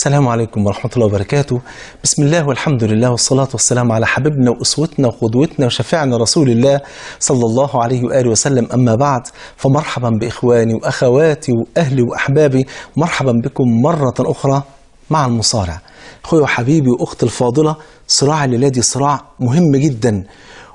السلام عليكم ورحمة الله وبركاته بسم الله والحمد لله والصلاة والسلام على حبيبنا وأسوتنا وقدوتنا وشفيعنا رسول الله صلى الله عليه وآله وسلم أما بعد فمرحبا بإخواني وأخواتي وأهلي وأحبابي مرحبا بكم مرة أخرى مع المصارع أخوي وحبيبي وأختي الفاضلة صراع الليلة دي صراع مهم جدا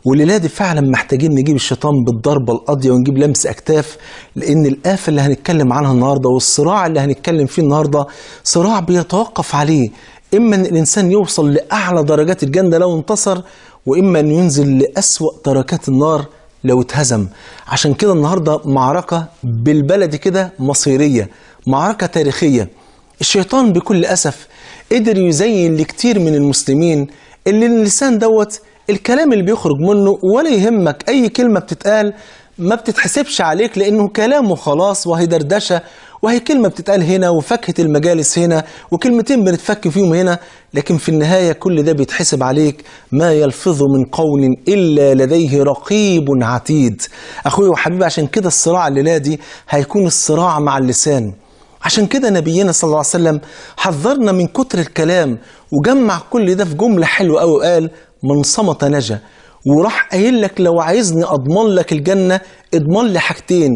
والليله فعلا محتاجين نجيب الشيطان بالضربه القاضيه ونجيب لمس اكتاف لان الافه اللي هنتكلم عنها النهارده والصراع اللي هنتكلم فيه النهارده صراع بيتوقف عليه اما ان الانسان يوصل لاعلى درجات الجنه لو انتصر واما ان ينزل لاسوا دركات النار لو اتهزم عشان كده النهارده معركه بالبلد كده مصيريه معركه تاريخيه الشيطان بكل اسف قدر يزين لكتير من المسلمين اللي اللسان دوت الكلام اللي بيخرج منه ولا يهمك أي كلمة بتتقال ما بتتحسبش عليك لأنه كلامه خلاص وهي دردشة وهي كلمة بتتقال هنا وفاكهة المجالس هنا وكلمتين بنتفك فيهم هنا لكن في النهاية كل ده بيتحسب عليك ما يلفظ من قول إلا لديه رقيب عتيد أخوي وحبيبي عشان كده الصراع الليلة دي هيكون الصراع مع اللسان عشان كده نبينا صلى الله عليه وسلم حذرنا من كتر الكلام وجمع كل ده في جملة حلوة قوي وقال من صمت نجا وراح قايل لك لو عايزني اضمن لك الجنه اضمن لي حاجتين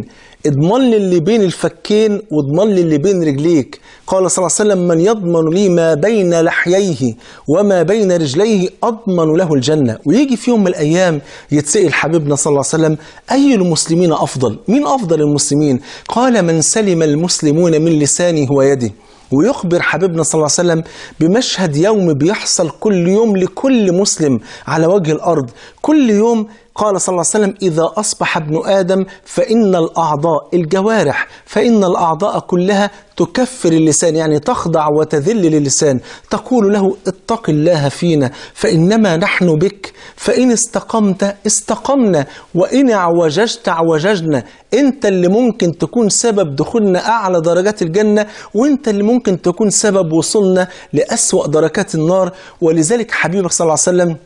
اضمن لي اللي بين الفكين واضمن لي اللي بين رجليك قال صلى الله عليه وسلم من يضمن لي ما بين لحييه وما بين رجليه اضمن له الجنه ويجي في يوم من الايام يتسال حبيبنا صلى الله عليه وسلم اي المسلمين افضل مين افضل المسلمين قال من سلم المسلمون من لسانه ويده ويخبر حبيبنا صلى الله عليه وسلم بمشهد يوم بيحصل كل يوم لكل مسلم على وجه الارض كل يوم قال صلى الله عليه وسلم إذا أصبح ابن آدم فإن الأعضاء الجوارح فإن الأعضاء كلها تكفر اللسان يعني تخضع وتذل للسان تقول له اتق الله فينا فإنما نحن بك فإن استقمت استقمنا وإن عوججت عوججنا انت اللي ممكن تكون سبب دخولنا أعلى درجات الجنة وانت اللي ممكن تكون سبب وصولنا لأسوأ دركات النار ولذلك حبيبك صلى الله عليه وسلم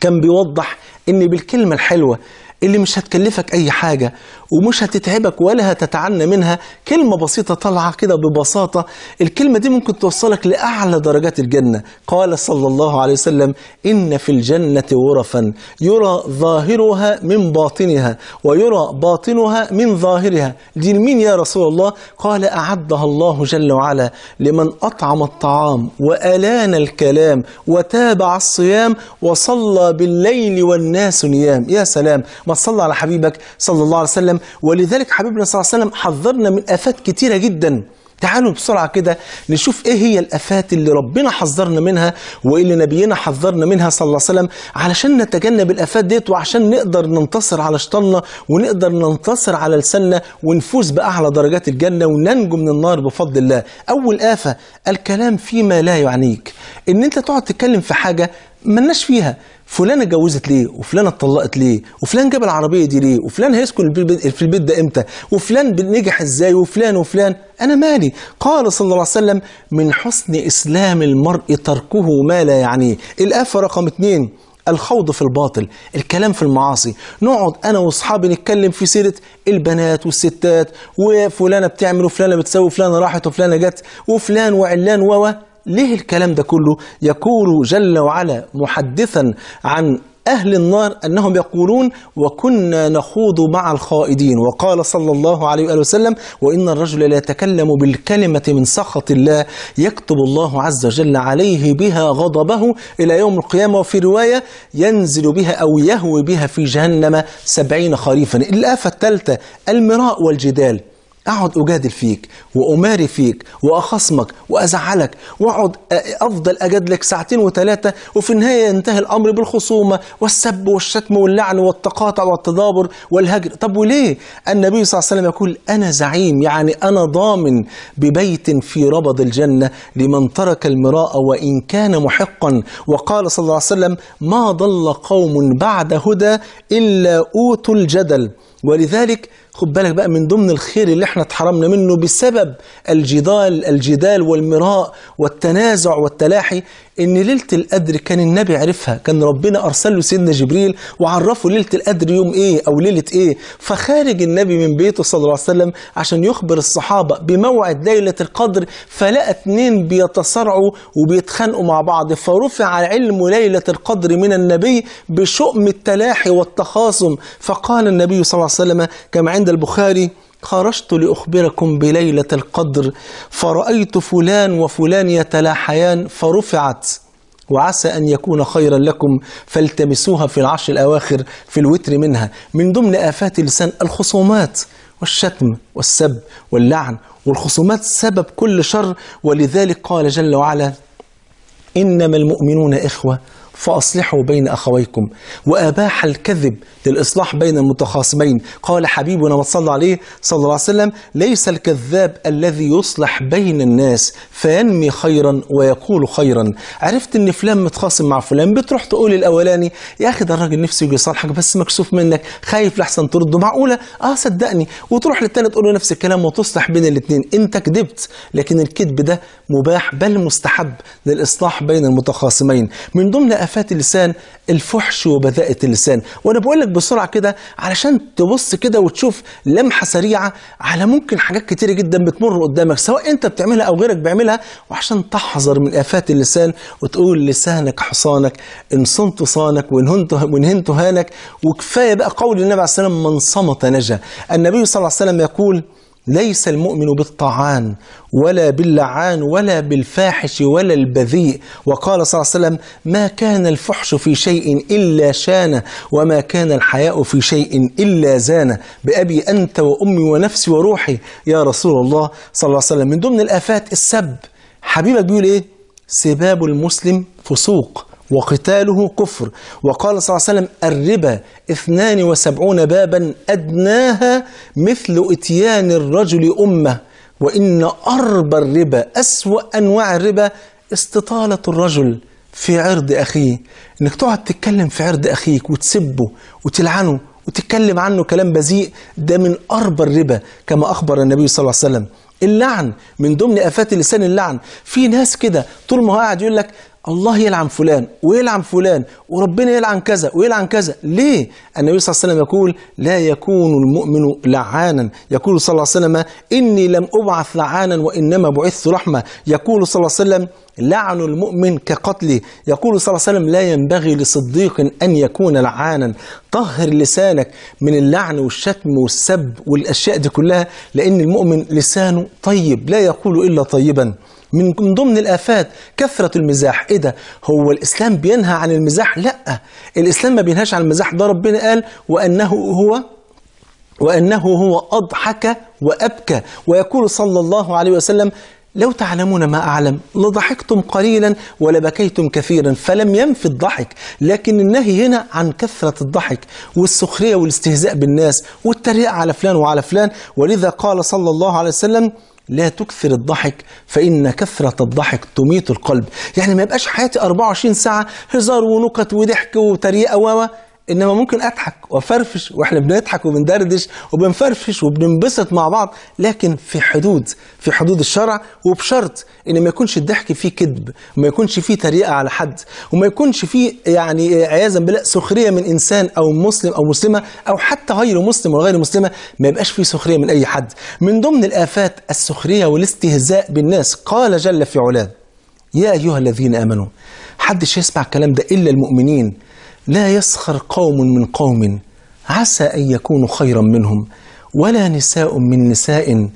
كان بيوضح ان بالكلمه الحلوه اللي مش هتكلفك أي حاجة ومش هتتعبك ولا هتتعنى منها كلمة بسيطة طالعة كده ببساطة الكلمة دي ممكن توصلك لأعلى درجات الجنة قال صلى الله عليه وسلم إن في الجنة غرفا يرى ظاهرها من باطنها ويرى باطنها من ظاهرها دي لمين يا رسول الله قال أعدها الله جل وعلا لمن أطعم الطعام وألان الكلام وتابع الصيام وصلى بالليل والناس نيام يا سلام ما تصلى على حبيبك صلى الله عليه وسلم ولذلك حبيبنا صلى الله عليه وسلم حذرنا من آفات كتيرة جدا تعالوا بسرعة كده نشوف ايه هي الافات اللي ربنا حذرنا منها واللي نبينا حذرنا منها صلى الله عليه وسلم علشان نتجنب الافات ديت وعشان نقدر ننتصر على شيطاننا ونقدر ننتصر على لساننا ونفوز باعلى درجات الجنة وننجو من النار بفضل الله. اول افة الكلام فيما لا يعنيك. ان انت تقعد تتكلم في حاجة ملناش فيها فلانه اتجوزت ليه وفلانه اتطلقت ليه وفلان جاب العربيه دي ليه وفلان هيسكن في البيت ده امتى وفلان نجح ازاي وفلان وفلان انا مالي قال صلى الله عليه وسلم من حسن اسلام المرء تركه ما لا يعنيه الافه رقم اتنين الخوض في الباطل الكلام في المعاصي نقعد انا واصحابي نتكلم في سيره البنات والستات وفلانه بتعمل وفلانه بتسوي وفلانه راحت وفلانه جت وفلان وعلان و ليه الكلام ده كله يقول جل وعلا محدثا عن أهل النار أنهم يقولون وكنا نخوض مع الخائدين وقال صلى الله عليه وآله وسلم وإن الرجل لا يتكلم بالكلمة من سخط الله يكتب الله عز وجل عليه بها غضبه إلى يوم القيامة وفي رواية ينزل بها أو يهوي بها في جهنم سبعين خريفا الآفة الثالثة المراء والجدال اقعد اجادل فيك واماري فيك واخصمك وازعلك واقعد افضل اجادلك ساعتين وثلاثه وفي النهايه ينتهي الامر بالخصومه والسب والشتم واللعن والتقاطع والتدابر والهجر طب وليه النبي صلى الله عليه وسلم يقول انا زعيم يعني انا ضامن ببيت في ربض الجنه لمن ترك المراء وان كان محقا وقال صلى الله عليه وسلم ما ضل قوم بعد هدى الا اوتوا الجدل ولذلك خد بالك بقى من ضمن الخير اللي احنا اتحرمنا منه بسبب الجدال الجدال والمراء والتنازع والتلاحي ان ليلة القدر كان النبي عرفها كان ربنا ارسل له سيدنا جبريل وعرفه ليلة القدر يوم ايه او ليلة ايه فخارج النبي من بيته صلى الله عليه وسلم عشان يخبر الصحابة بموعد ليلة القدر فلقى اتنين بيتصارعوا وبيتخانقوا مع بعض فرفع علم ليلة القدر من النبي بشؤم التلاحي والتخاصم فقال النبي صلى الله عليه وسلم كما عند عند البخاري خرجت لأخبركم بليلة القدر فرأيت فلان وفلان يتلاحيان فرفعت وعسى أن يكون خيرا لكم فالتمسوها في العشر الأواخر في الوتر منها من ضمن آفات اللسان الخصومات والشتم والسب واللعن والخصومات سبب كل شر ولذلك قال جل وعلا إنما المؤمنون إخوة فأصلحوا بين أخويكم وأباح الكذب للإصلاح بين المتخاصمين قال حبيبنا صلى عليه صلى الله عليه وسلم ليس الكذاب الذي يصلح بين الناس فينمي خيرا ويقول خيرا عرفت ان فلان متخاصم مع فلان بتروح تقول الاولاني يا اخي ده الراجل نفسه يجي يصالحك بس مكسوف منك خايف لحسن ترده معقوله اه صدقني وتروح للتاني تقول له نفس الكلام وتصلح بين الاثنين انت كذبت لكن الكذب ده مباح بل مستحب للاصلاح بين المتخاصمين من ضمن آفات اللسان الفحش وبذاءة اللسان وأنا بقول لك بسرعة كده علشان تبص كده وتشوف لمحة سريعة على ممكن حاجات كتيرة جدا بتمر قدامك سواء أنت بتعملها أو غيرك بيعملها وعشان تحذر من آفات اللسان وتقول لسانك حصانك إن صمت صانك وإن هنت هانك وكفاية بقى قول النبي عليه الصلاة والسلام من صمت نجا النبي صلى الله عليه وسلم يقول ليس المؤمن بالطعان ولا باللعان ولا بالفاحش ولا البذيء وقال صلى الله عليه وسلم ما كان الفحش في شيء إلا شان وما كان الحياء في شيء إلا زان بأبي أنت وأمي ونفسي وروحي يا رسول الله صلى الله عليه وسلم من ضمن الآفات السب حبيبك بيقول إيه سباب المسلم فسوق وقتاله كفر وقال صلى الله عليه وسلم الربا اثنان وسبعون بابا أدناها مثل اتيان الرجل أمه وإن أربى الربا أسوأ أنواع الربا استطالة الرجل في عرض أخيه إنك تقعد تتكلم في عرض أخيك وتسبه وتلعنه وتتكلم عنه كلام بذيء ده من أربى الربا كما أخبر النبي صلى الله عليه وسلم اللعن من ضمن آفات لسان اللعن في ناس كده طول ما هو قاعد يقول لك الله يلعن فلان ويلعن فلان وربنا يلعن كذا ويلعن كذا ليه النبي صلى الله عليه وسلم يقول لا يكون المؤمن لعانا يقول صلى الله عليه وسلم إني لم أبعث لعانا وإنما بعثت رحمة يقول صلى الله عليه وسلم لعن المؤمن كقتله يقول صلى الله عليه وسلم لا ينبغي لصديق أن يكون لعانا طهر لسانك من اللعن والشتم والسب والأشياء دي كلها لأن المؤمن لسانه طيب لا يقول إلا طيبا من ضمن الآفات كثرة المزاح إيه ده هو الإسلام بينهى عن المزاح لا الإسلام ما بينهاش عن المزاح ده ربنا قال وأنه هو وأنه هو أضحك وأبكى ويقول صلى الله عليه وسلم لو تعلمون ما أعلم لضحكتم قليلا ولبكيتم كثيرا فلم ينف الضحك لكن النهي هنا عن كثرة الضحك والسخرية والاستهزاء بالناس والتريقة على فلان وعلى فلان ولذا قال صلى الله عليه وسلم لا تكثر الضحك فإن كثرة الضحك تميت القلب يعني ما يبقاش حياتي 24 ساعة هزار ونكت وضحك وتريقة و انما ممكن اضحك وافرفش واحنا بنضحك وبندردش وبنفرفش وبننبسط مع بعض لكن في حدود في حدود الشرع وبشرط ان ما يكونش الضحك فيه كذب وما يكونش فيه تريقه على حد وما يكونش فيه يعني عياذا بالله سخريه من انسان او مسلم او مسلمه او حتى غير مسلم وغير مسلمه ما يبقاش فيه سخريه من اي حد من ضمن الافات السخريه والاستهزاء بالناس قال جل في علاه يا ايها الذين امنوا حدش يسمع الكلام ده الا المؤمنين لا يسخر قوم من قوم عسى أن يكونوا خيرا منهم ولا نساء من نساء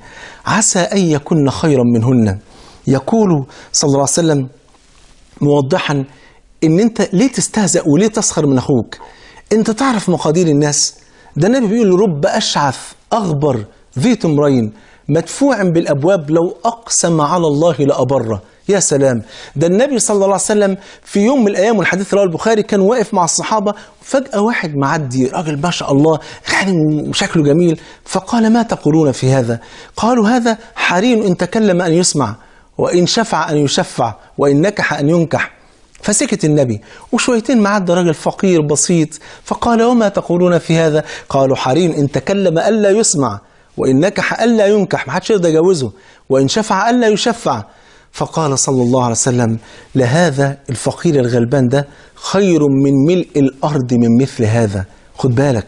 عسى أن يكن خيرا منهن يقول صلى الله عليه وسلم موضحا ان انت ليه تستهزأ وليه تسخر من اخوك انت تعرف مقادير الناس ده النبي بيقول رب اشعث اغبر ذي تمرين مدفوع بالابواب لو اقسم على الله لابره يا سلام ده النبي صلى الله عليه وسلم في يوم من الايام والحديث رواه البخاري كان واقف مع الصحابه فجاه واحد معدي راجل ما شاء الله غني يعني وشكله جميل فقال ما تقولون في هذا قالوا هذا حرين ان تكلم ان يسمع وان شفع ان يشفع وان نكح ان ينكح فسكت النبي وشويتين معدى راجل فقير بسيط فقال وما تقولون في هذا قالوا حرين ان تكلم الا يسمع وان نكح الا ينكح ما حدش يقدر يجوزه وان شفع الا يشفع فقال صلى الله عليه وسلم لهذا الفقير الغلبان ده خير من ملء الأرض من مثل هذا خد بالك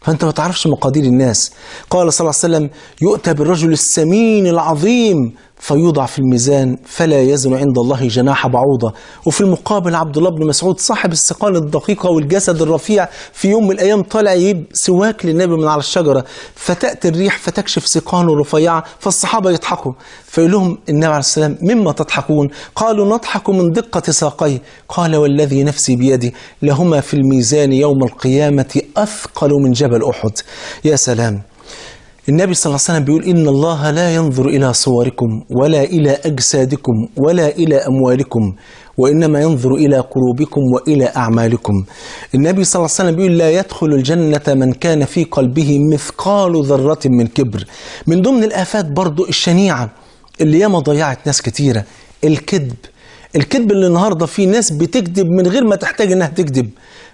فأنت ما تعرفش مقادير الناس قال صلى الله عليه وسلم يؤتى بالرجل السمين العظيم فيوضع في الميزان فلا يزن عند الله جناح بعوضة وفي المقابل عبد الله بن مسعود صاحب السقال الدقيقة والجسد الرفيع في يوم من الأيام طالع يجيب سواك للنبي من على الشجرة فتأتي الريح فتكشف سقانه الرفيعة فالصحابة يضحكوا فيقول لهم النبي عليه السلام مما تضحكون قالوا نضحك من دقة ساقيه قال والذي نفسي بيدي لهما في الميزان يوم القيامة أثقل من جبل أحد يا سلام النبي صلى الله عليه وسلم بيقول إن الله لا ينظر إلى صوركم ولا إلى أجسادكم ولا إلى أموالكم وإنما ينظر إلى قلوبكم وإلى أعمالكم النبي صلى الله عليه وسلم بيقول لا يدخل الجنة من كان في قلبه مثقال ذرة من كبر من ضمن الآفات برضو الشنيعة اللي ياما ضيعت ناس كتيرة الكذب الكذب اللي النهارده فيه ناس بتكذب من غير ما تحتاج انها تكذب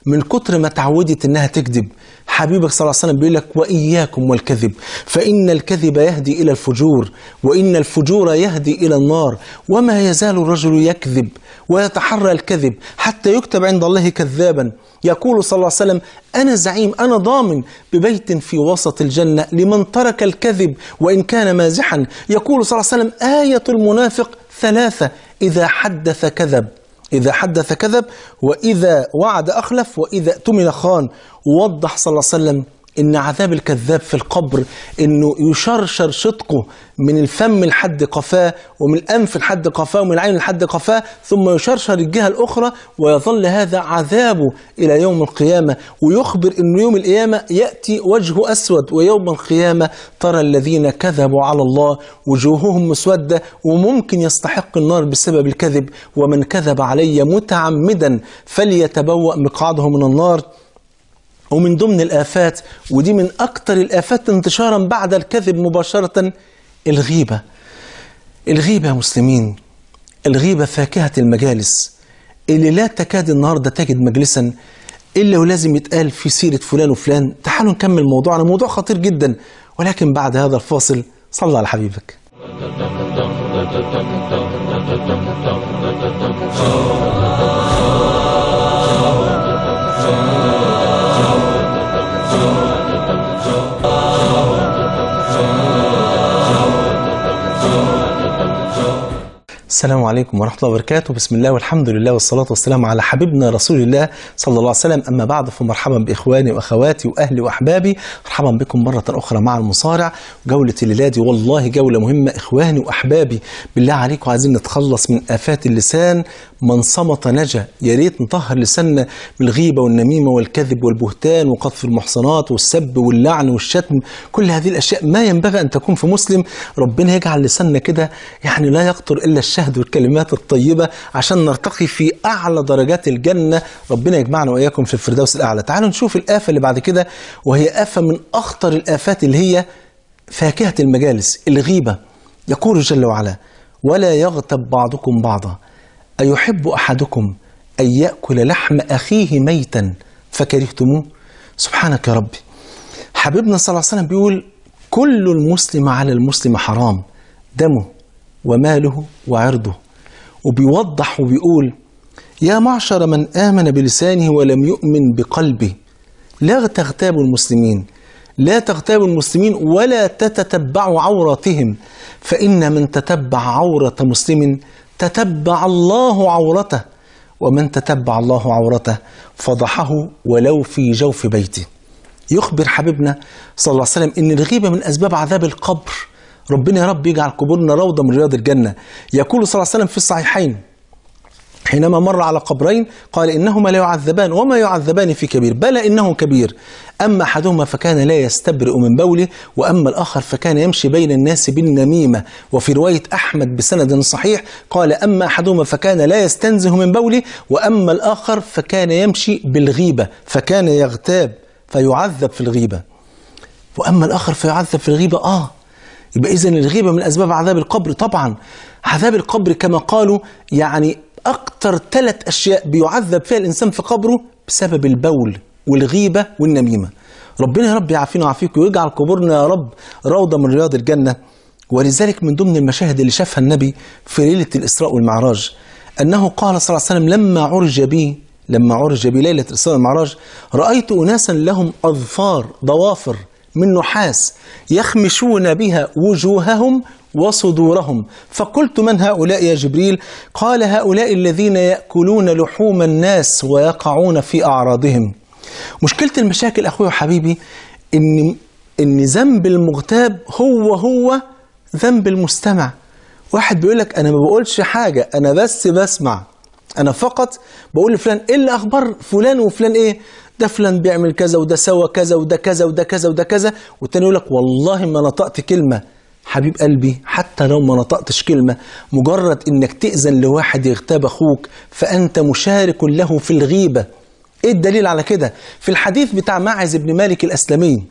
من كتر ما تعودت انها تكذب حبيبك صلى الله عليه وسلم بيقول لك واياكم والكذب فان الكذب يهدي الى الفجور وان الفجور يهدي الى النار وما يزال الرجل يكذب ويتحرى الكذب حتى يكتب عند الله كذابا يقول صلى الله عليه وسلم انا زعيم انا ضامن ببيت في وسط الجنه لمن ترك الكذب وان كان مازحا يقول صلى الله عليه وسلم ايه المنافق ثلاثه اذا حدث كذب إذا حدث كذب وإذا وعد أخلف وإذا اؤتمن خان ووضح صلى الله عليه وسلم ان عذاب الكذاب في القبر انه يشرشر صدقه من الفم لحد قفاه ومن الانف لحد قفاه ومن العين لحد قفاه ثم يشرشر الجهه الاخرى ويظل هذا عذابه الى يوم القيامه ويخبر انه يوم القيامه ياتي وجهه اسود ويوم القيامه ترى الذين كذبوا على الله وجوههم مسوده وممكن يستحق النار بسبب الكذب ومن كذب علي متعمدا فليتبوأ مقعده من النار ومن ضمن الآفات ودي من أكثر الآفات انتشارا بعد الكذب مباشرة الغيبة الغيبة يا مسلمين الغيبة فاكهة المجالس اللي لا تكاد النهاردة تجد مجلسا إلا ولازم يتقال في سيرة فلان وفلان تعالوا نكمل موضوعنا موضوع خطير جدا ولكن بعد هذا الفاصل صلى على حبيبك oh, السلام عليكم ورحمة الله وبركاته بسم الله والحمد لله والصلاة والسلام على حبيبنا رسول الله صلى الله عليه وسلم أما بعد فمرحبا بإخواني وأخواتي وأهلي وأحبابي مرحبا بكم مرة أخرى مع المصارع جولة الليلة دي والله جولة مهمة إخواني وأحبابي بالله عليكم عايزين نتخلص من آفات اللسان من صمت نجا يا ريت نطهر لساننا من الغيبه والنميمه والكذب والبهتان وقذف المحصنات والسب واللعن والشتم كل هذه الاشياء ما ينبغي ان تكون في مسلم ربنا يجعل لساننا كده يعني لا يقطر الا الشهد والكلمات الطيبه عشان نرتقي في اعلى درجات الجنه ربنا يجمعنا واياكم في الفردوس الاعلى تعالوا نشوف الافه اللي بعد كده وهي افه من اخطر الافات اللي هي فاكهه المجالس الغيبه يقول جل وعلا ولا يغتب بعضكم بعضا أيحب أحدكم أن يأكل لحم أخيه ميتا فكرهتموه سبحانك يا ربي حبيبنا صلى الله عليه وسلم بيقول كل المسلم على المسلم حرام دمه وماله وعرضه وبيوضح وبيقول يا معشر من آمن بلسانه ولم يؤمن بقلبه لا تغتابوا المسلمين لا تغتابوا المسلمين ولا تتتبعوا عوراتهم فإن من تتبع عورة مسلم تتبع الله عورته ومن تتبع الله عورته فضحه ولو في جوف بيته يخبر حبيبنا صلى الله عليه وسلم ان الغيبه من اسباب عذاب القبر ربنا يا رب يجعل قبورنا روضه من رياض الجنه يقول صلى الله عليه وسلم في الصحيحين حينما مر على قبرين قال إنهما لا يعذبان وما يعذبان في كبير بل إنه كبير أما أحدهما فكان لا يستبرئ من بوله وأما الآخر فكان يمشي بين الناس بالنميمة وفي رواية أحمد بسند صحيح قال أما أحدهما فكان لا يستنزه من بوله وأما الآخر فكان يمشي بالغيبة فكان يغتاب فيعذب في الغيبة وأما الآخر فيعذب في الغيبة آه يبقى إذن الغيبة من أسباب عذاب القبر طبعا عذاب القبر كما قالوا يعني أكتر ثلاث أشياء بيعذب فيها الإنسان في قبره بسبب البول والغيبة والنميمة ربنا يا رب يعافينا ويعافيكم ويجعل قبورنا يا رب روضة من رياض الجنة ولذلك من ضمن المشاهد اللي شافها النبي في ليلة الإسراء والمعراج أنه قال صلى الله عليه وسلم لما عرج بي لما عرج بي ليلة الإسراء والمعراج رأيت أناسا لهم أظفار ضوافر من نحاس يخمشون بها وجوههم وصدورهم فقلت من هؤلاء يا جبريل قال هؤلاء الذين يأكلون لحوم الناس ويقعون في أعراضهم مشكلة المشاكل أخوي وحبيبي إن, إن ذنب المغتاب هو هو ذنب المستمع واحد بيقول لك أنا ما بقولش حاجة أنا بس بسمع أنا فقط بقول لفلان إيه اللي أخبار فلان وفلان إيه ده فلان بيعمل كذا وده سوى كذا وده كذا وده كذا وده كذا والتاني يقول لك والله ما نطقت كلمة حبيب قلبي حتى لو ما نطقتش كلمة مجرد انك تأذن لواحد يغتاب اخوك فانت مشارك له في الغيبة ايه الدليل على كده في الحديث بتاع ماعز بن مالك الاسلمي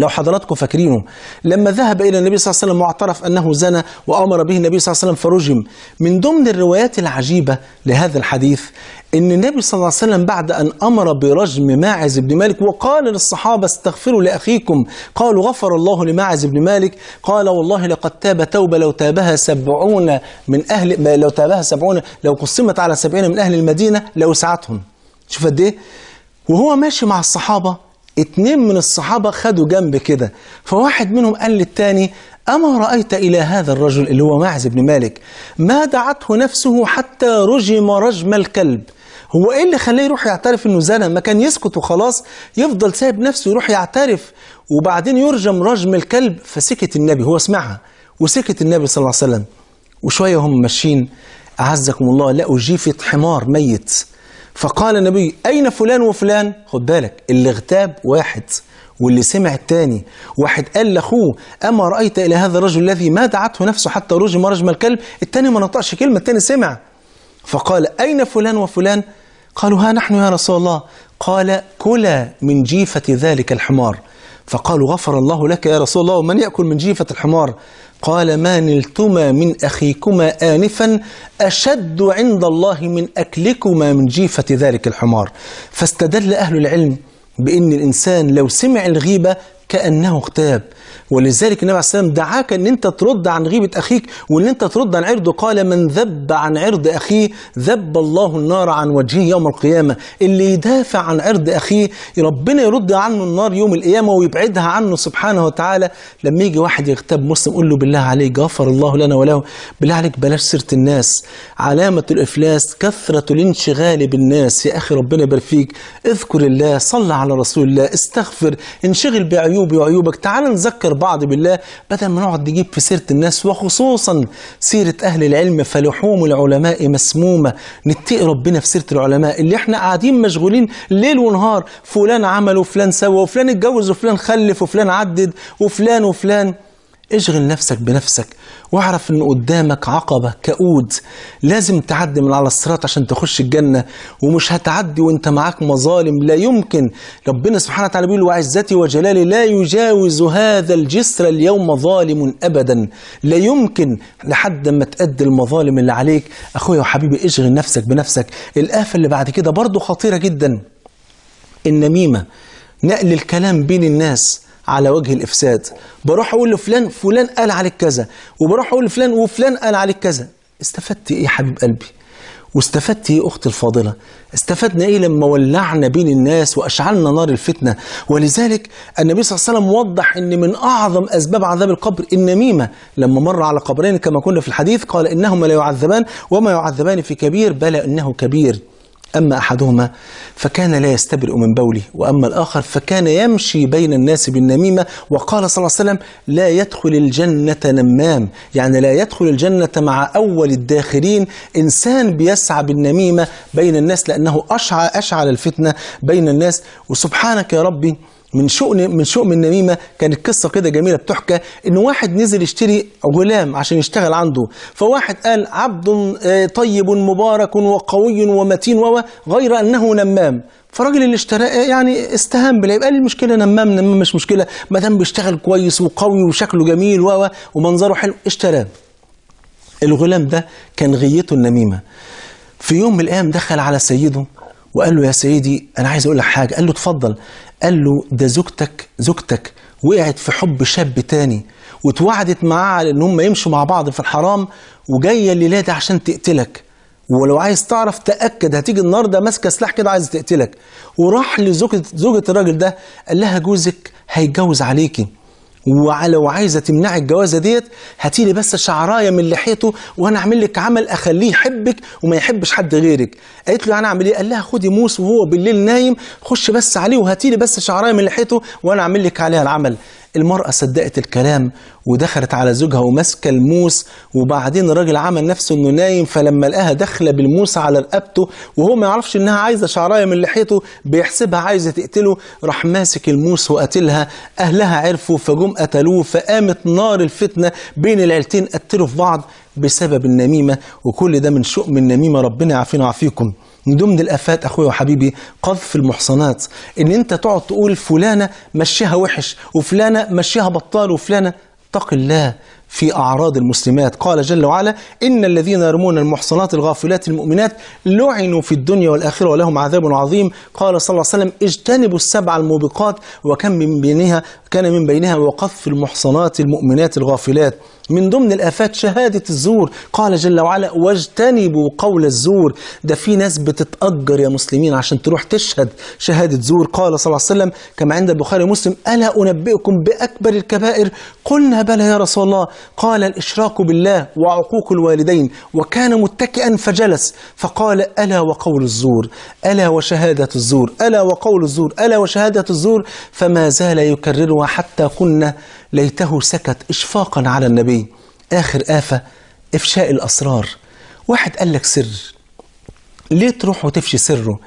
لو حضراتكم فاكرينه لما ذهب الى النبي صلى الله عليه وسلم واعترف انه زنى وامر به النبي صلى الله عليه وسلم فرجم من ضمن الروايات العجيبه لهذا الحديث ان النبي صلى الله عليه وسلم بعد ان امر برجم ماعز بن مالك وقال للصحابه استغفروا لاخيكم قالوا غفر الله لماعز بن مالك قال والله لقد تاب توبه لو تابها سبعون من اهل لو تابها سبعون لو قسمت على سبعين من اهل المدينه لوسعتهم شوف قد ايه وهو ماشي مع الصحابه اتنين من الصحابة خدوا جنب كده فواحد منهم قال للتاني أما رأيت إلى هذا الرجل اللي هو معز بن مالك ما دعته نفسه حتى رجم رجم الكلب هو ايه اللي خلاه يروح يعترف انه زنى ما كان يسكت وخلاص يفضل سايب نفسه يروح يعترف وبعدين يرجم رجم الكلب فسكت النبي هو سمعها وسكت النبي صلى الله عليه وسلم وشويه هم ماشيين اعزكم الله لقوا جيفه حمار ميت فقال النبي أين فلان وفلان خد بالك اللي اغتاب واحد واللي سمع التاني واحد قال لاخوه أما رأيت إلى هذا الرجل الذي ما دعته نفسه حتى رجم رجم الكلب التاني ما نطقش كلمة التاني سمع فقال أين فلان وفلان قالوا ها نحن يا رسول الله قال كلا من جيفة ذلك الحمار فقالوا غفر الله لك يا رسول الله ومن يأكل من جيفة الحمار قال ما نلتما من أخيكما آنفا أشد عند الله من أكلكما من جيفة ذلك الحمار فاستدل أهل العلم بأن الإنسان لو سمع الغيبة كأنه اغتاب ولذلك النبي عليه الصلاه والسلام دعاك أن أنت ترد عن غيبة أخيك وأن أنت ترد عن عرضه قال من ذب عن عرض أخيه ذب الله النار عن وجهه يوم القيامة اللي يدافع عن عرض أخيه ربنا يرد عنه النار يوم القيامة ويبعدها عنه سبحانه وتعالى لما يجي واحد يغتاب مسلم قول له بالله عليك غفر الله لنا وله بالله عليك بلاش سيرة الناس علامة الإفلاس كثرة الانشغال بالناس يا أخي ربنا يبارك فيك اذكر الله صل على رسول الله استغفر انشغل بعيون عيوبي وعيوبك تعال نذكر بعض بالله بدل ما نقعد نجيب في سيرة الناس وخصوصا سيرة أهل العلم فلحوم العلماء مسمومة نتقي ربنا في سيرة العلماء اللي احنا قاعدين مشغولين ليل ونهار فلان عمل وفلان سوى وفلان اتجوز وفلان خلف وفلان عدد وفلان وفلان اشغل نفسك بنفسك واعرف ان قدامك عقبة كؤود لازم تعدي من على الصراط عشان تخش الجنة ومش هتعدي وانت معاك مظالم لا يمكن ربنا سبحانه وتعالى بيقول وعزتي وجلالي لا يجاوز هذا الجسر اليوم ظالم ابدا لا يمكن لحد ما تأدي المظالم اللي عليك اخويا وحبيبي اشغل نفسك بنفسك الآفة اللي بعد كده برضه خطيرة جدا النميمة نقل الكلام بين الناس على وجه الافساد بروح اقول لفلان فلان قال عليك كذا وبروح اقول لفلان وفلان قال عليك كذا استفدت ايه يا حبيب قلبي واستفدت ايه اختي الفاضله استفدنا ايه لما ولعنا بين الناس واشعلنا نار الفتنه ولذلك النبي صلى الله عليه وسلم وضح ان من اعظم اسباب عذاب القبر النميمه لما مر على قبرين كما كنا في الحديث قال انهما لا يعذبان وما يعذبان في كبير بل انه كبير أما أحدهما فكان لا يستبرئ من بوله وأما الآخر فكان يمشي بين الناس بالنميمة وقال صلى الله عليه وسلم لا يدخل الجنة نمام يعني لا يدخل الجنة مع أول الداخلين إنسان بيسعى بالنميمة بين الناس لأنه أشعل, أشعل الفتنة بين الناس وسبحانك يا ربي من شؤم من شؤم النميمه كانت قصه كده جميله بتحكى ان واحد نزل يشتري غلام عشان يشتغل عنده فواحد قال عبد آه، طيب مبارك وقوي ومتين و غير انه نمام فالراجل اللي اشتراه آه، يعني استهان بالعيب قال إيه المشكله نمام نمام مش مشكله ما دام بيشتغل كويس وقوي وشكله جميل و ومنظره حلو اشتراه الغلام ده كان غيته النميمه في يوم من الايام دخل على سيده وقال له يا سيدي انا عايز اقول لك حاجه قال له اتفضل قال له ده زوجتك زوجتك وقعت في حب شاب تاني وتوعدت معاه على ان هم يمشوا مع بعض في الحرام وجايه الليله دي عشان تقتلك ولو عايز تعرف تاكد هتيجي النهارده ماسكه سلاح كده عايزه تقتلك وراح لزوجه زوجه الراجل ده قال لها جوزك هيتجوز عليكي ولو عايزه تمنعي الجوازه ديت هاتي لي بس شعرايه من لحيته وانا اعمل لك عمل اخليه يحبك وما يحبش حد غيرك قالت له انا اعمل ايه قال لها خدي موس وهو بالليل نايم خش بس عليه وهاتي لي بس شعرايه من لحيته وانا اعمل لك عليها العمل المرأة صدقت الكلام ودخلت على زوجها وماسكة الموس وبعدين الراجل عمل نفسه انه نايم فلما لقاها داخلة بالموس على رقبته وهو ما يعرفش انها عايزة شعراية من لحيته بيحسبها عايزة تقتله راح ماسك الموس وقتلها اهلها عرفوا فجم قتلوه فقامت نار الفتنة بين العيلتين قتلوا في بعض بسبب النميمة وكل ده من شؤم النميمة ربنا يعافينا ويعافيكم من ضمن الافات اخويا وحبيبي قذف المحصنات ان انت تقعد تقول فلانه مشيها وحش وفلانه مشيها بطال وفلانه اتق الله في أعراض المسلمات قال جل وعلا إن الذين يرمون المحصنات الغافلات المؤمنات لعنوا في الدنيا والآخرة ولهم عذاب عظيم قال صلى الله عليه وسلم اجتنبوا السبع الموبقات وكم من بينها كان من بينها وقف المحصنات المؤمنات الغافلات من ضمن الآفات شهادة الزور قال جل وعلا واجتنبوا قول الزور ده في ناس بتتأجر يا مسلمين عشان تروح تشهد شهادة زور قال صلى الله عليه وسلم كما عند البخاري ومسلم ألا أنبئكم بأكبر الكبائر قلنا بلى يا رسول الله قال الإشراك بالله وعقوق الوالدين وكان متكئا فجلس فقال ألا وقول الزور ألا وشهادة الزور ألا وقول الزور ألا وشهادة الزور فما زال يكررها وحتى قلنا ليته سكت إشفاقا على النبي آخر آفة إفشاء الأسرار واحد قال لك سر ليه تروح وتفشي سره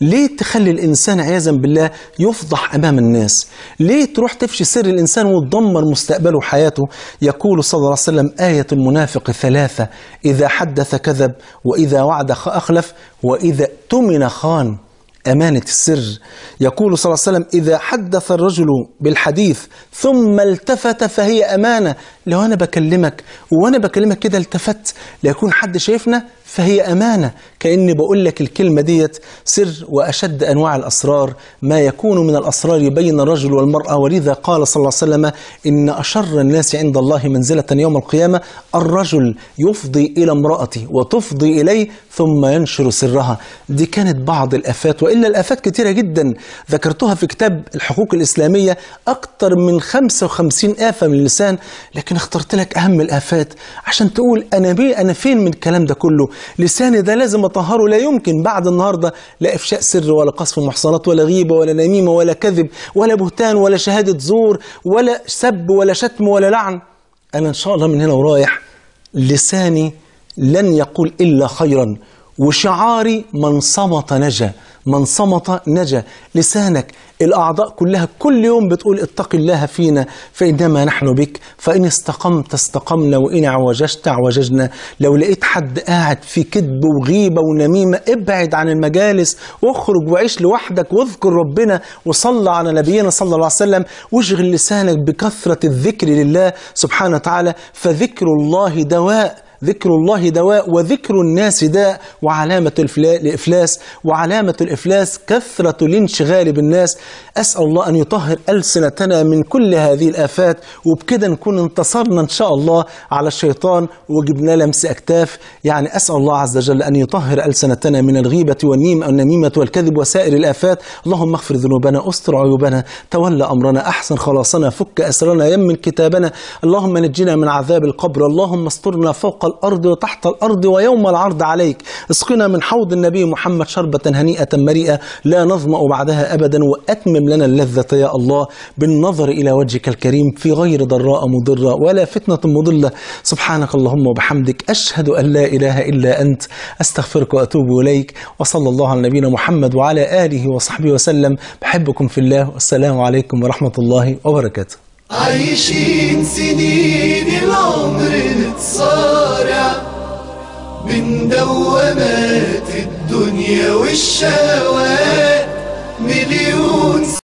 ليه تخلي الإنسان عياذا بالله يفضح أمام الناس ليه تروح تفشي سر الإنسان وتدمر مستقبله وحياته يقول صلى الله عليه وسلم آية المنافق ثلاثة إذا حدث كذب وإذا وعد أخلف وإذا اؤتمن خان أمانة السر يقول صلى الله عليه وسلم إذا حدث الرجل بالحديث ثم التفت فهي أمانة لو أنا بكلمك وأنا بكلمك كده التفت ليكون حد شايفنا فهي أمانة كأني بقول لك الكلمة ديت سر وأشد أنواع الأسرار ما يكون من الأسرار بين الرجل والمرأة ولذا قال صلى الله عليه وسلم إن أشر الناس عند الله منزلة يوم القيامة الرجل يفضي إلى امرأته وتفضي إليه ثم ينشر سرها دي كانت بعض الآفات وإلا الآفات كتيرة جدا ذكرتها في كتاب الحقوق الإسلامية أكثر من 55 آفة من اللسان لكن اخترت لك أهم الآفات عشان تقول أنا بيه أنا فين من الكلام ده كله لساني ده لازم تطهروا لا يمكن بعد النهاردة لا إفشاء سر ولا قصف محصنات ولا غيبة ولا نميمة ولا كذب ولا بهتان ولا شهادة زور ولا سب ولا شتم ولا لعن أنا إن شاء الله من هنا ورايح لساني لن يقول إلا خيرا وشعاري من صمت نجا من صمت نجا لسانك الأعضاء كلها كل يوم بتقول اتق الله فينا فإنما نحن بك فإن استقمت استقمنا وإن عوججت عوججنا لو لقيت حد قاعد في كذب وغيبة ونميمة ابعد عن المجالس واخرج وعيش لوحدك واذكر ربنا وصلى على نبينا صلى الله عليه وسلم واشغل لسانك بكثرة الذكر لله سبحانه وتعالى فذكر الله دواء ذكر الله دواء وذكر الناس داء وعلامة الإفلاس وعلامة الإفلاس كثرة الانشغال بالناس أسأل الله أن يطهر ألسنتنا من كل هذه الآفات وبكده نكون انتصرنا إن شاء الله على الشيطان وجبنا لمس أكتاف يعني أسأل الله عز وجل أن يطهر ألسنتنا من الغيبة والنيم والنميمة والكذب وسائر الآفات اللهم اغفر ذنوبنا أستر عيوبنا تولى أمرنا أحسن خلاصنا فك أسرنا من كتابنا اللهم نجنا من عذاب القبر اللهم استرنا فوق الأرض وتحت الأرض ويوم العرض عليك اسقنا من حوض النبي محمد شربة هنيئة مريئة لا نظمأ بعدها أبدا وأتمم لنا اللذة يا الله بالنظر إلى وجهك الكريم في غير ضراء مضرة ولا فتنة مضلة سبحانك اللهم وبحمدك أشهد أن لا إله إلا أنت أستغفرك وأتوب إليك وصلى الله على نبينا محمد وعلى آله وصحبه وسلم بحبكم في الله والسلام عليكم ورحمة الله وبركاته عايشين سنين العمر نتصارع من دوامات الدنيا والشهوات مليون